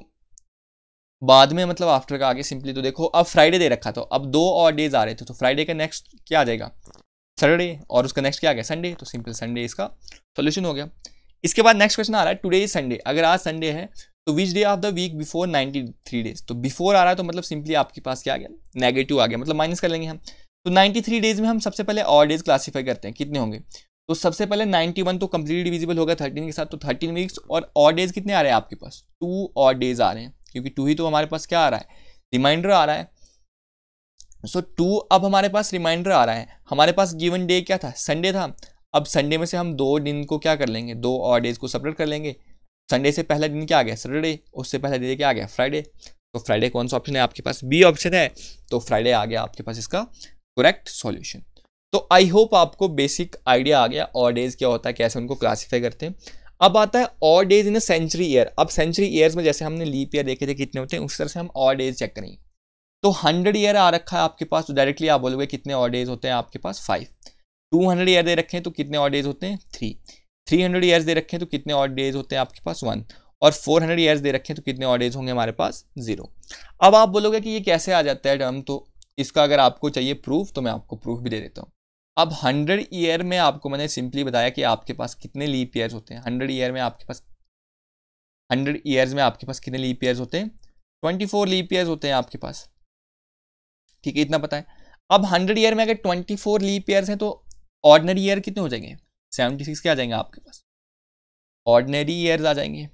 बाद में मतलब आफ्टर का आगे सिंपली तो देखो अब फ्राइडे दे रखा तो अब दो और डेज आ रहे थे तो फ्राइडे का नेक्स्ट क्या आ जाएगा सैटरडे और उसका नेक्स्ट क्या आ गया संडे तो सिंपल संडे इसका सोल्यूशन हो गया इसके बाद नेक्स्ट क्वेश्चन आ रहा है टुडे इज संडे अगर आज संडे है तो which day of the week before 93 three days तो बिफोर आ रहा है तो मतलब सिंपली आपके पास क्या आ गया नेगेटिव आ गया मतलब माइनस कर लेंगे हम तो नाइन्टी थ्री डेज में हम सबसे पहले और डेज क्लासीफाई करते हैं कितने होंगे तो सबसे पहले नाइन्टी वन तो कंप्लीट डिविजिबल होगा थर्टीन के साथ तो थर्टीन वीक्स और और डेज कितने आ रहे हैं आपके पास टू और डेज आ रहे हैं क्योंकि टू ही तो हमारे पास क्या आ रहा है रिमाइंडर आ रहा है सो so, टू अब हमारे पास रिमाइंडर आ रहा है हमारे पास गिवन डे क्या था संडे था अब संडे में से हम दो दिन को क्या कर लेंगे दो और डेज को सेपरेट कर लेंगे संडे से पहला दिन क्या आ गया सैटरडे उससे पहला दिन क्या आ गया फ्राइडे तो फ्राइडे कौन सा ऑप्शन है आपके पास बी ऑप्शन है तो फ्राइडे आ गया आपके पास इसका करेक्ट सॉल्यूशन तो आई होप आपको बेसिक आइडिया आ गया और डेज क्या होता है कैसे उनको क्लासीफाई करते हैं अब आता है और डेज इन सेंचुरी ईयर अब सेंचुरी ईयर्स में जैसे हमने लीप ईयर देखे थे कितने होते हैं उस तरह से हम और डेज चेक करेंगे तो हंड्रेड ईयर आ रखा है आपके पास तो डायरेक्टली आप बोलोगे कितने और डेज होते हैं आपके पास फाइव टू हंड्रेड ईयर दे रखें तो कितने और डेज होते हैं थ्री थ्री हंड्रेड ईयर्स दे रखें तो कितने और डेज होते हैं आपके पास वन और फोर हंड्रेड ईयर्स दे रखें तो कितने और डेज होंगे हमारे पास जीरो अब आप बोलोगे कि ये कैसे आ जाता है टर्म तो इसका अगर आपको चाहिए प्रूफ तो मैं आपको प्रूफ भी दे देता हूँ अब हंड्रेड ईयर में आपको मैंने सिंपली बताया कि आपके पास कितने लीप ईयर्स होते हैं हंड्रेड ईयर में आपके पास हंड्रेड ईयर्स में आपके पास कितने लीप ईयर्स होते हैं ट्वेंटी फोर लीप ईयर्स होते हैं आपके पास ठीक है इतना पता है अब हंड्रेड ईयर में अगर ट्वेंटी फोर लीप ईयर्स हैं तो ऑर्डनरी ईयर कितने हो जाएंगे सेवेंटी सिक्स के आ जाएंगे आपके पास ऑर्डनरी ईयर्स आ जाएंगे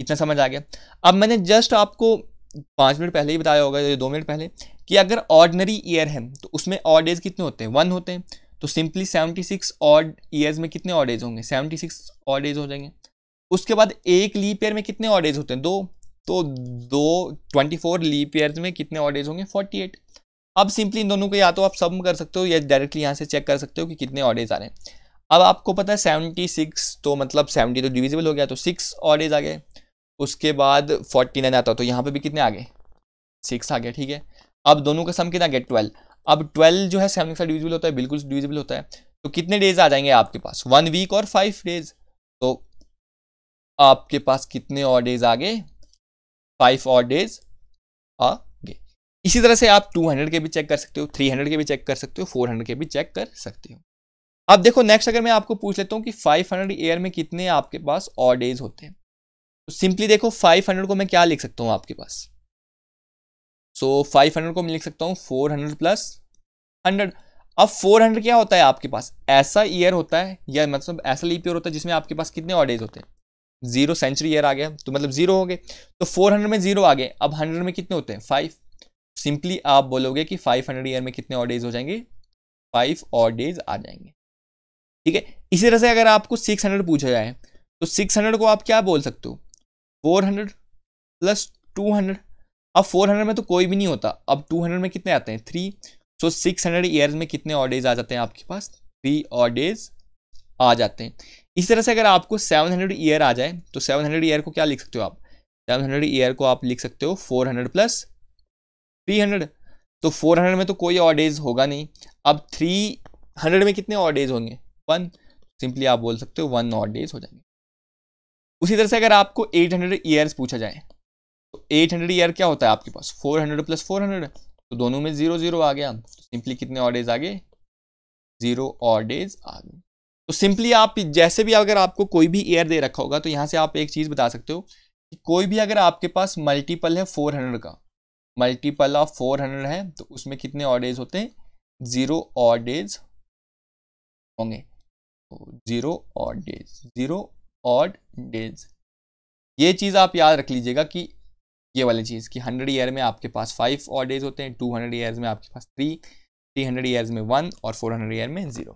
इतना समझ आ गया अब मैंने जस्ट आपको पाँच मिनट पहले ही बताया होगा दो मिनट पहले कि अगर ऑर्डनरी ईयर है तो उसमें ऑड डेज कितने होते हैं वन होते हैं तो simply seventy six odd years में कितने ऑड होंगे सेवेंटी सिक्स ऑड हो जाएंगे उसके बाद एक लीप ईयर में कितने ऑड होते हैं दो तो दो ट्वेंटी फोर लीप ईयर में कितने ऑड होंगे फोर्टी एट अब सिंपली इन दोनों को या तो आप सब कर सकते हो या डायरेक्टली यहाँ से चेक कर सकते हो कि कितने ऑडेज आ रहे हैं अब आपको पता है सेवेंटी सिक्स तो मतलब सेवेंटी तो डिविजिबल हो गया तो सिक्स ऑडेज आ गए उसके बाद फोर्टी नाइन आता तो यहाँ पर भी कितने आ गए सिक्स आ गया ठीक है अब दोनों का सम कितना आ गया ट्वेल्व अब ट्वेल्व जो है सेवन डिविजिबल होता है बिल्कुल डिविजिबल होता है तो कितने डेज आ जाएंगे आपके पास वन वीक और फाइव डेज तो आपके पास कितने और डेज आ गए फाइव और डेज आ इसी तरह से आप 200 के भी चेक कर सकते हो 300 के भी चेक कर सकते हो 400 के भी चेक कर सकते हो अब देखो नेक्स्ट अगर मैं आपको पूछ लेता हूँ कि 500 ईयर में कितने आपके पास और डेज होते हैं तो सिंपली देखो 500 को मैं क्या लिख सकता हूँ आपके पास सो so, 500 को मैं लिख सकता हूँ 400 प्लस हंड्रेड अब 400 क्या होता है आपके पास ऐसा ईयर होता है या मतलब ऐसा लीप ईयर होता है जिसमें आपके पास कितने और डेज होते हैं जीरो सेंचुरी ईयर आ गया तो मतलब जीरो हो गए तो 400 में जीरो आ गए अब 100 में कितने होते हैं फाइव सिंपली आप बोलोगे कि फाइव हंड्रेड ईयर में कितने और डेज हो जाएंगे फाइव और डेज आ जाएंगे ठीक है इसी तरह से अगर आपको सिक्स हंड्रेड पूछा जाए तो सिक्स हंड्रेड को आप क्या बोल सकते हो four hundred plus two hundred अब फोर हंड्रेड में तो कोई भी नहीं होता अब टू हंड्रेड में कितने आते हैं three so six hundred year में कितने और डेज आ जाते हैं आपके पास थ्री और डेज आ जाते हैं इस तरह से अगर आपको सेवन हंड्रेड ईयर आ जाए तो सेवन हंड्रेड ईयर को क्या लिख सकते हो आप सेवन हंड्रेड ईयर को आप लिख सकते हो four hundred plus three hundred तो फोर हंड्रेड में तो कोई और डेज होगा नहीं अब थ्री हंड्रेड में कितने और डेज होंगे वन सिंपली आप बोल सकते हो वन और डेज हो जाएंगे उसी तरह से अगर आपको एट हंड्रेड ईयर्स पूछा जाए तो एट हंड्रेड ईयर क्या होता है आपके पास four hundred plus four hundred तो दोनों में जीरो जीरो आ गया तो सिंपली कितने और डेज आ गए जीरो और डेज आ गए तो सिंपली आप जैसे भी अगर आपको कोई भी ईयर दे रखा होगा तो यहाँ से आप एक चीज़ बता सकते हो कि कोई भी अगर आपके पास मल्टीपल है फोर हंड्रेड का मल्टीपल ऑफ फोर हंड्रेड है तो उसमें कितने और डेज होते हैं ज़ीरो और डेज होंगे तो ज़ीरो और डेज ज़ीरो और डेज ये चीज़ आप याद रख लीजिएगा कि ये वाली चीज़ कि हंड्रेड ईयर में आपके पास फाइव और डेज होते हैं टू हंड्रेड ईयर्स में आपके पास थ्री थ्री हंड्रेड ईयर्स में वन और फोर हंड्रेड ईयर में ज़ीरो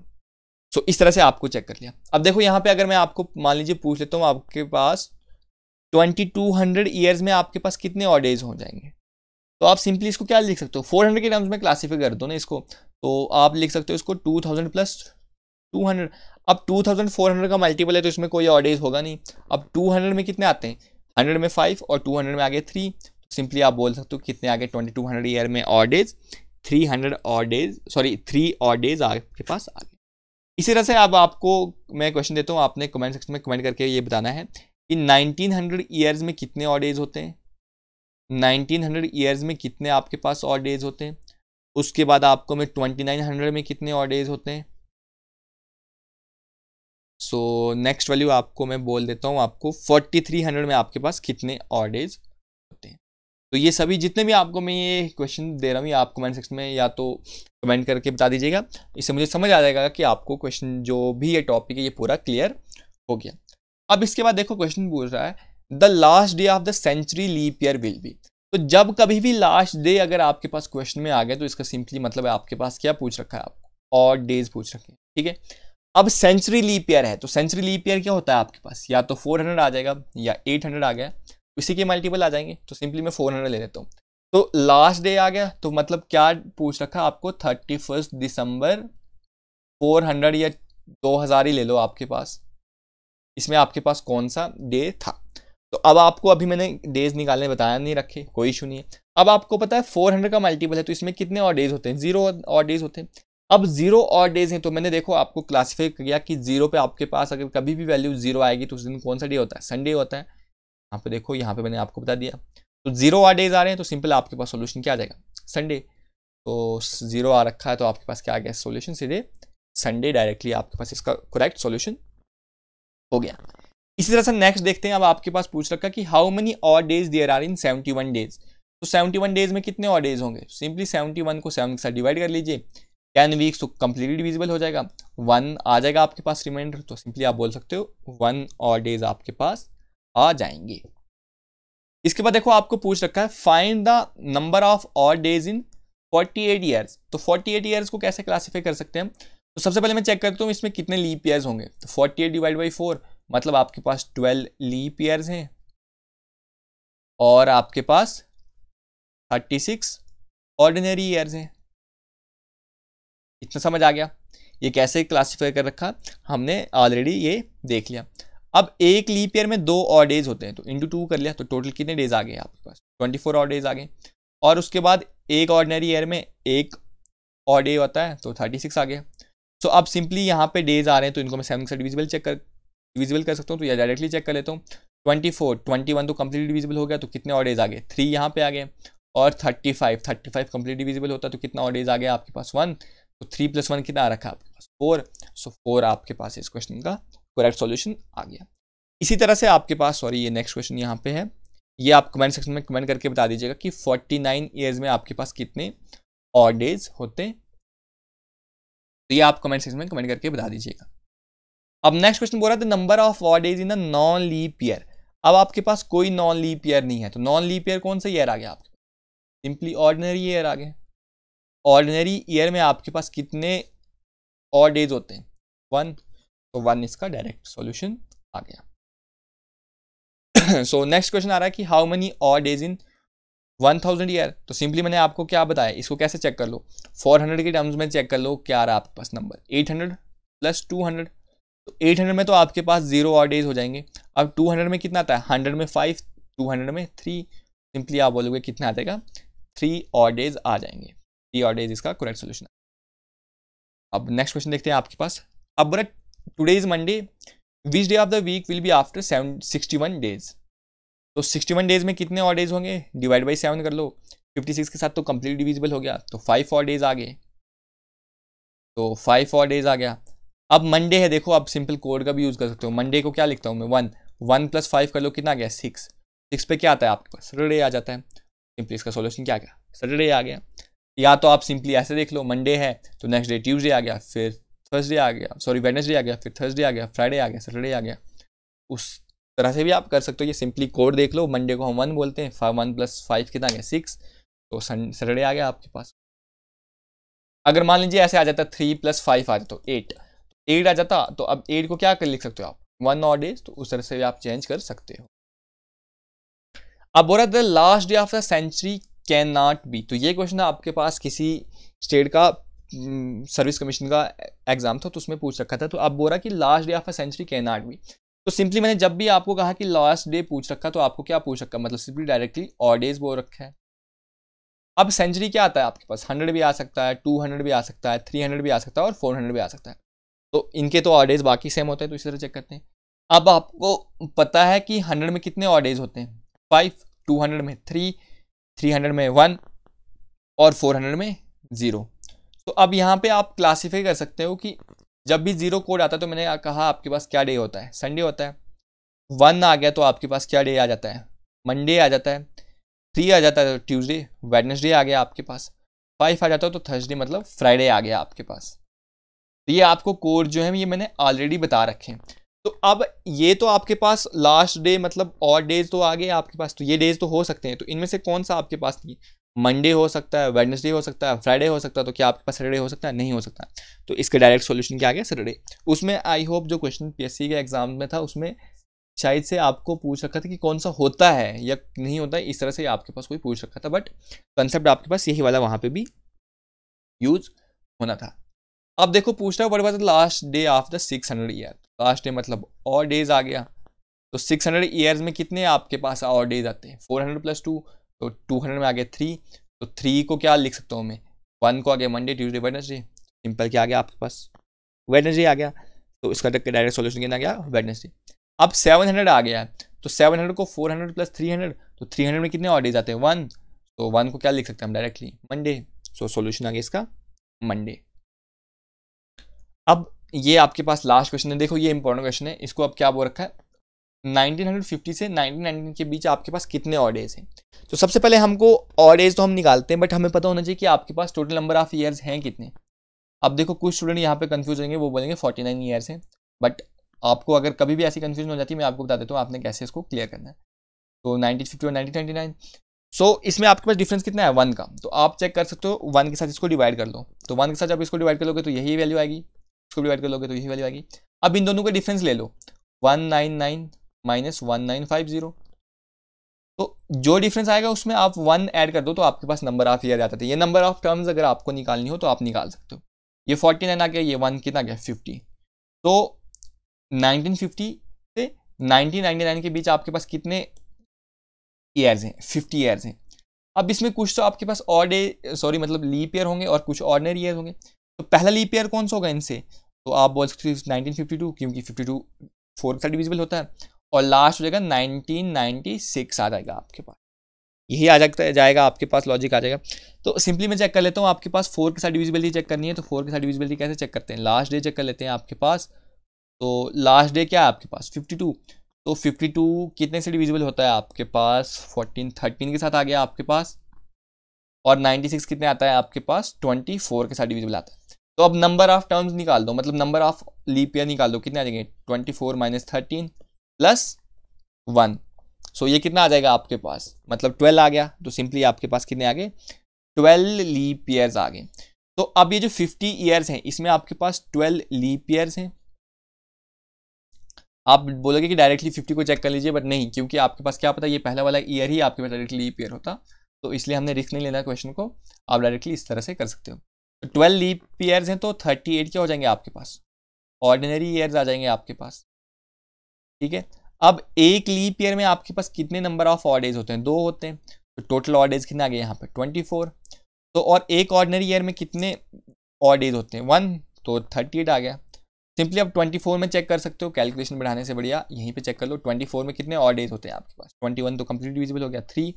सो so, इस तरह से आपको चेक कर लिया अब देखो यहाँ पे अगर मैं आपको मान लीजिए पूछ लेता हूँ आपके पास ट्वेंटी टू हंड्रेड ईयर्स में आपके पास कितने और डेज हो जाएंगे तो आप सिंपली इसको क्या लिख सकते हो फोर हंड्रेड के टर्म्स में क्लासीफाई कर दो ना इसको तो आप लिख सकते हो इसको two thousand plus two hundred अब टू थाउजेंड फोर हंड्रेड का मल्टीपल है तो इसमें कोई ऑडेज होगा नहीं अब टू हंड्रेड में कितने आते हैं हंड्रेड में फाइव और टू हंड्रेड में आगे थ्री तो सिंपली आप बोल सकते हो कितने आगे ट्वेंटी टू हंड्रेड ईयर में odd days three hundred odd days sorry three odd days आपके पास आ गए इसी तरह से अब आपको मैं क्वेश्चन देता हूँ आपने कमेंट सेक्शन में कमेंट करके ये बताना है कि हंड्रेड ईयर्स में कितने ऑडेज होते हैं हंड्रेड ईयर्स में कितने आपके पास और डेज होते हैं उसके बाद आपको ट्वेंटी नाइन हंड्रेड में कितने और डेज होते हैं सो नेक्स्ट वैल्यू आपको मैं बोल देता हूँ आपको फोर्टी थ्री हंड्रेड में आपके पास कितने और डेज होते हैं तो ये सभी जितने भी आपको मैं ये क्वेश्चन दे रहा हूँ ये आप कमेंट सेक्शन में या तो कमेंट करके बता दीजिएगा इससे मुझे समझ आ जाएगा कि आपको क्वेश्चन जो भी ये टॉपिक है ये पूरा क्लियर हो गया अब इसके बाद देखो क्वेश्चन पूछ रहा है the last day of the century leap year will be तो जब कभी भी लास्ट डे अगर आपके पास क्वेश्चन में आ गया तो इसका सिंपली मतलब है आपके पास क्या पूछ रखा है आपको और डेज पूछ रखे हैं ठीक है अब सेंचुरी लीप ईयर है तो सेंचुरी लीप ईयर क्या होता है आपके पास या तो 400 आ जाएगा या 800 आ गया उसी के मल्टीपल आ जाएंगे तो सिंपली मैं 400 ले लेता हूँ तो लास्ट डे आ गया तो मतलब क्या पूछ रखा आपको thirty first December four hundred या दो हज़ार ही ले लो आपके पास इसमें आपके पास कौन सा डे था तो अब आपको अभी मैंने डेज निकालने बताया नहीं रखे कोई इशू नहीं है अब आपको पता है फोर हंड्रेड का मल्टीपल है तो इसमें कितने और डेज होते हैं जीरो और डेज होते हैं अब जीरो और डेज हैं तो मैंने देखो आपको क्लासीफाई किया कि जीरो पे आपके पास अगर कभी भी वैल्यू जीरो आएगी तो उस दिन कौन सा डे होता है संडे होता है यहाँ पे देखो यहाँ पे मैंने आपको बता दिया तो जीरो और डेज आ रहे हैं तो सिंपल आपके पास सोल्यूशन क्या आ जाएगा संडे तो जीरो आ रखा है तो आपके पास क्या आ गया सोल्यूशन सीधे संडे डायरेक्टली आपके पास इसका करेक्ट सोल्यूशन हो गया इसी तरह से नेक्स्ट देखते हैं अब आपके पास पूछ रखा कि हाउ मेनी और days there are in seventy one days तो सेवेंटी वन डेज में कितने और डेज होंगे सिंपली सेवेंटी वन को सेवन के साथ डिवाइड कर लीजिए टेन वीक्स तो कम्प्लीटली डिविजिबल हो जाएगा वन आ जाएगा आपके पास रिमाइंडर तो सिंपली आप बोल सकते हो वन और डेज आपके पास आ जाएंगे इसके बाद देखो आपको पूछ रखा है फाइंड द नंबर ऑफ और डेज इन एट ईयर्स तो एट ईयर्स को कैसे क्लासीफाई कर सकते हैं तो सबसे पहले मैं चेक करता हूँ इसमें कितने लीप ईयर्स होंगे तो forty eight divide by four मतलब आपके पास ट्वेल्व लीप ईयर्स हैं और आपके पास थर्टी सिक्स ऑर्डिनरी ईयर्स हैं इतना समझ आ गया ये कैसे क्लासीफाई कर रखा हमने ऑलरेडी ये देख लिया अब एक लीप ईयर में दो और डेज होते हैं तो इंटू टू कर लिया तो टोटल कितने डेज आ गए आपके पास ट्वेंटी फोर और डेज आ गए और उसके बाद एक ऑर्डनरी ईयर में एक और डे होता है तो थर्टी सिक्स आ गया सो so, अब सिंपली यहाँ पे डेज आ रहे हैं तो इनको मैं सेवन डिविजिबल चेक कर डिविजिबल कर सकता हूँ तो या डायरेक्टली चेक कर लेता हूँ ट्वेंटी फोर ट्वेंटी वन तो कम्प्लीट डिविजिबल हो गया तो कितने ऑर्डेज आ गए थ्री यहाँ पे आ गए और thirty five thirty five complete divisible होता तो कितना ऑर्डेज आ गया आपके पास वन तो थ्री प्लस वन कितना आ रखा आपके पास फोर सो फोर आपके पास इस क्वेश्चन का करेक्ट सोल्यूशन आ गया इसी तरह से आपके पास सॉरी ये नेक्स्ट क्वेश्चन यहाँ पे है ये आप कमेंट सेक्शन में कमेंट करके बता दीजिएगा कि फोर्टी नाइन ईयर्स में आपके पास कितने ऑड डेज होते तो ये आप कमेंट सेक्शन में कमेंट करके बता दीजिएगा अब नेक्स्ट क्वेश्चन बोल रहा था number of what is in the non leap year अब आपके पास कोई नॉन लीप ईयर नहीं है तो नॉन लीप ईयर कौन सा ईयर आ गया आपके सिंपली ऑर्डिनरी ईयर आ गया ऑर्डिनरी ईयर में आपके पास कितने और डेज होते हैं वन तो वन इसका डायरेक्ट सॉल्यूशन आ गया सो नेक्स्ट क्वेश्चन आ रहा है कि हाउ मनी और days in one thousand year तो सिंपली मैंने आपको क्या बताया इसको कैसे चेक कर लो फोर हंड्रेड के टर्म्स में चेक कर लो क्या आ रहा है आपके पास number eight hundred plus two hundred तो 800 में तो आपके पास जीरो और डेज हो जाएंगे अब 200 में कितना आता है हंड्रेड में फाइव टू हंड्रेड में थ्री सिंपली आप बोलोगे कितना आ जाएगा थ्री और डेज आ जाएंगे थ्री और डेज इसका करेक्ट सोल्यूशन है अब नेक्स्ट क्वेश्चन देखते हैं आपके पास अब बोला today is Monday which day of the week will be after seven sixty one days तो सिक्सटी वन डेज में कितने और डेज होंगे डिवाइड बाई सेवन कर लो फिफ्टी सिक्स के साथ तो कंप्लीट डिविजिबल हो गया तो फाइव और डेज आ गए तो फाइव और डेज आ गया अब मंडे है देखो आप सिंपल कोड का भी यूज़ कर सकते हो मंडे को क्या लिखता हूँ मैं वन वन प्लस फाइव कर लो कितना गया सिक्स सिक्स पे क्या आता है आपके पास सैटरडे आ जाता है सिंपली इसका सोल्यूशन क्या गया सैटरडे आ गया या तो आप सिंपली ऐसे देख लो मंडे है तो नेक्स्ट डे ट्यूजडे आ गया फिर थर्सडे आ गया सॉरी वेडनेसडे आ गया फिर थर्सडे आ गया फ्राइडे आ गया सैटरडे आ गया उस तरह से भी आप कर सकते हो ये सिंपली कोड देख लो मंडे को हम वन बोलते हैं वन प्लस फाइव कितना गया सिक्स तो सैटरडे आ गया आपके पास अगर मान लीजिए ऐसे आ जाता थ्री प्लस फाइव आ जाता तो एट एट आ जाता तो अब एट को क्या कर लिख सकते हो आप वन और डेज तो उस तरह से भी आप चेंज कर सकते हो अब बोला the last day of the century can not be तो ये क्वेश्चन आपके पास किसी स्टेट का सर्विस हम्म, कमीशन का एग्जाम था तो उसमें पूछ रखा था तो अब बोला कि last day of a century can not be तो सिंपली मैंने जब भी आपको कहा कि लास्ट डे पूछ रखा तो आपको क्या पूछ रखा मतलब सिंपली डायरेक्टली और डेज बोल रखा है अब सेंचुरी क्या आता है आपके पास हंड्रेड भी आ सकता है टू हंड्रेड भी आ सकता है थ्री हंड्रेड भी आ सकता है और फोर हंड्रेड भी आ सकता है तो इनके तो ऑर्डेज बाकी सेम होते हैं तो इसी तरह चेक करते हैं अब आपको पता है कि हंड्रेड में कितने ऑर्डेज होते हैं फाइव टू हंड्रेड में थ्री थ्री हंड्रेड में वन और फोर हंड्रेड में ज़ीरो तो अब यहाँ पे आप क्लासीफाई कर सकते हो कि जब भी ज़ीरो कोड आता है तो मैंने कहा आपके पास क्या डे होता है संडे होता है वन आ गया तो आपके पास क्या डे आ जाता है मंडे आ जाता है थ्री आ जाता है तो ट्यूजडे वेडनेसडे आ गया आपके पास फाइव आ जाता है तो थर्सडे मतलब फ्राइडे आ गया आपके पास तो ये आपको कोड जो है ये मैंने ऑलरेडी बता रखे हैं तो अब ये तो आपके पास लास्ट डे मतलब और डेज तो आ गए आपके पास तो ये डेज तो हो सकते हैं तो इनमें से कौन सा आपके पास नहीं मंडे हो सकता है वेडनेसडे हो सकता है फ्राइडे हो सकता है तो क्या आपके पास सैटरडे हो सकता है नहीं हो सकता तो इसका डायरेक्ट सॉल्यूशन क्या आ गया सैटरडे उसमें आई होप जो क्वेश्चन पीएससी के एग्जाम में था उसमें शायद से आपको पूछ रखा था कि कौन सा होता है या नहीं होता है इस तरह से आपके पास कोई पूछ रखा था बट कंसेप्ट आपके पास यही वाला वहाँ पर भी यूज़ होना था अब देखो पूछ रहा हो बड़े बात last day of the six hundred year last day मतलब और डेज आ गया तो सिक्स हंड्रेड ईयर्स में कितने आपके पास और डेज आते हैं फोर हंड्रेड प्लस टू तो टू हंड्रेड में आ गया थ्री तो थ्री को क्या लिख सकता हूँ मैं वन को आ गया मंडे ट्यूजडे वेडनसडे सिंपल क्या आ गया आपके पास वेडनसडे आ गया तो इसका डायरेक्ट सोल्यूशन कितना गया वेडनसडे अब सेवन हंड्रेड आ गया तो सेवन हंड्रेड को four hundred plus three hundred तो थ्री हंड्रेड में कितने और डेज आते हैं वन तो वन को क्या लिख सकते हैं हम डायरेक्टली मंडे सो सोल्यूशन आ गया इसका मंडे अब ये आपके पास लास्ट क्वेश्चन है देखो ये इंपॉर्टेंट क्वेश्चन है इसको अब क्या बोल रखा है 1950 से 1990 के बीच आपके पास कितने ऑडेज हैं तो सबसे पहले हमको ऑडेज तो हम निकालते हैं बट हमें पता होना चाहिए कि आपके पास टोटल नंबर ऑफ ईयर्स हैं कितने अब देखो कुछ स्टूडेंट यहाँ पे कंफ्यूज होंगे वो बोलेंगे 49 नाइन ईयर्स हैं बट आपको अगर कभी भी ऐसी कन्फ्यूजन हो जाती है मैं आपको बता देता हूँ आपने कैसे इसको क्लियर करना है तो नाइनटीन फिफ्टी और नाइनटीन सो इसमें आपके पास डिफरेंस कितना है वन का तो आप चेक कर सकते हो वन के साथ इसको डिवाइड कर लो तो वन के साथ आप इसको डिवाइड कर लोगे तो यही वैल्यू आएगी इसको डिवाइड कर लोगे तो यही वाली आएगी अब इन दोनों का डिफरेंस ले लो one nine nine minus one nine five zero तो जो डिफरेंस आएगा उसमें आप वन ऐड कर दो तो आपके पास नंबर ऑफ ईयर आता था ये नंबर ऑफ टर्म्स अगर आपको निकालनी हो तो आप निकाल सकते हो ये फोर्टी नाइन आ गया ये वन कितना गया फिफ्टी तो नाइनटीन फिफ्टी से नाइनटीन नाइनटी नाइन के बीच आपके पास कितने ईयर्स हैं फिफ्टी ईयर्स हैं अब इसमें कुछ तो आपके पास ऑर्डे सॉरी मतलब लीप ईयर होंगे और कुछ ऑर्डनरी ईयर होंगे तो पहला लीप ईयर कौन सा होगा इनसे तो आप बोल सकते हो नाइनटीन फिफ्टी टू क्योंकि फिफ्टी टू फोर का डिविजिबल होता है और लास्ट हो जाएगा नाइनटीन नाइन्टी सिक्स आ जाएगा आपके पास यही आ जाता जाएगा आपके पास लॉजिक आ जाएगा तो सिंपली मैं चेक कर लेता हूँ आपके पास फोर के साथ डिविजिबिलिटी चेक करनी है तो फोर के साथ डिविजिबिलिटी कैसे चेक करते हैं लास्ट डे चेक कर लेते हैं आपके पास तो लास्ट डे क्या है आपके पास फिफ्टी टू तो फिफ्टी टू कितने से डिविजिबल होता है आपके पास 14 थर्टीन के साथ आ गया आपके पास और नाइन्टी सिक्स कितने आता है आपके पास ट्वेंटी फोर के साथ डिविजिबल आता है तो अब नंबर ऑफ टर्म्स निकाल दो मतलब नंबर ऑफ लीप ईयर निकाल दो कितने आ जाएंगे twenty four minus thirteen plus one so ये कितना आ जाएगा आपके पास मतलब ट्वेल्व आ गया तो सिंपली आपके पास कितने आ गए ट्वेल्व लीप ईयर्स आ गए तो अब ये जो फिफ्टी ईयर्स हैं इसमें आपके पास ट्वेल्व लीप ईयर्स हैं आप बोलोगे कि डायरेक्टली फिफ्टी को चेक कर लीजिए बट नहीं क्योंकि आपके पास क्या पता ये पहला वाला ईयर ही आपके पास डायरेक्टली लीप ईयर होता तो इसलिए हमने रिस्क नहीं लेना क्वेश्चन को आप डायरेक्टली इस तरह से कर सकते हो ट्वेल्व लीप ईयर्स हैं तो थर्टी एट क्या हो जाएंगे आपके पास ऑर्डिनरी ईयर्स आ जाएंगे आपके पास ठीक है अब एक लीप ईयर में आपके पास कितने नंबर ऑफ ऑर्डेज होते हैं दो होते हैं तो टोटल ऑर्डेज कितने आ गए यहाँ पर ट्वेंटी फोर तो और एक ऑर्डिनरी ईयर में कितने ऑर्डेज होते हैं वन तो थर्टी एट आ गया सिंपली आप ट्वेंटी फोर में चेक कर सकते हो कैलकुलेशन बढ़ाने से बढ़िया यहीं पे चेक कर लो ट्वेंटी फोर में कितने ऑर्डेज होते हैं आपके पास ट्वेंटी वन तो कंप्लीट डिविजिबल हो गया थ्री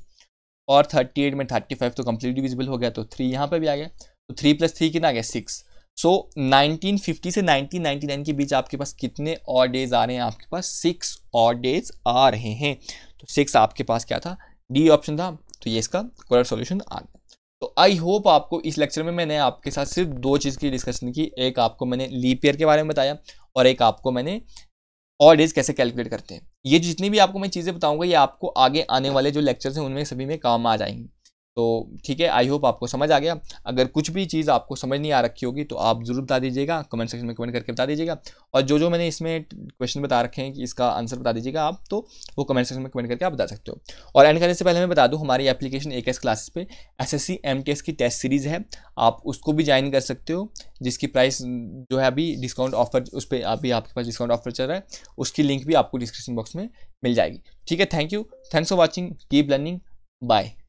और थर्टी एट में थर्टी फाइव तो कंप्लीट डिविजिबल हो गया तो थ्री यहाँ पर भी आ गया तो थ्री प्लस थ्री कितना आ गया सिक्स सो नाइनटीन फिफ्टी से नाइनटीन नाइनटी नाइन के बीच आपके पास कितने और डेज आ रहे हैं आपके पास सिक्स और डेज आ रहे हैं तो सिक्स आपके पास क्या था डी ऑप्शन था तो ये इसका करेक्ट सॉल्यूशन आ गया तो आई होप आपको इस लेक्चर में मैंने आपके साथ सिर्फ दो चीज़ की डिस्कशन की एक आपको मैंने लीप ईयर के बारे में बताया और एक आपको मैंने और डेज कैसे कैलकुलेट करते हैं ये जितनी भी आपको मैं चीज़ें बताऊंगा ये आपको आगे आने वाले जो लेक्चर्स हैं उनमें सभी में काम आ जाएंगे तो ठीक है आई होप आपको समझ आ गया अगर कुछ भी चीज़ आपको समझ नहीं आ रखी होगी तो आप ज़रूर बता दीजिएगा कमेंट सेक्शन में कमेंट करके बता दीजिएगा और जो जो मैंने इसमें क्वेश्चन बता रखे हैं कि इसका आंसर बता दीजिएगा आप तो वो कमेंट सेक्शन में कमेंट करके आप बता सकते हो और एंड करने से पहले मैं बता दूँ हमारी एप्लीकेशन ए क्लासेस पर एस एस की टेस्ट सीरीज़ है आप उसको भी ज्वाइन कर सकते हो जिसकी प्राइस जो है अभी डिस्काउंट ऑफर उस पर अभी आपके पास डिस्काउंट ऑफर चल रहा है उसकी लिंक भी आपको डिस्क्रिप्शन बॉक्स में मिल जाएगी ठीक है thank you thanks for watching keep learning bye